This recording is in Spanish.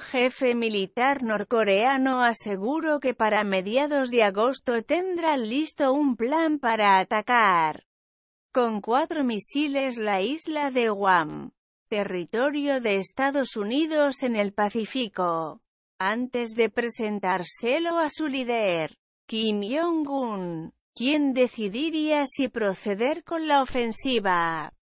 jefe militar norcoreano aseguró que para mediados de agosto tendrá listo un plan para atacar con cuatro misiles la isla de Guam, territorio de Estados Unidos en el Pacífico. Antes de presentárselo a su líder, Kim Jong-un, quien decidiría si proceder con la ofensiva.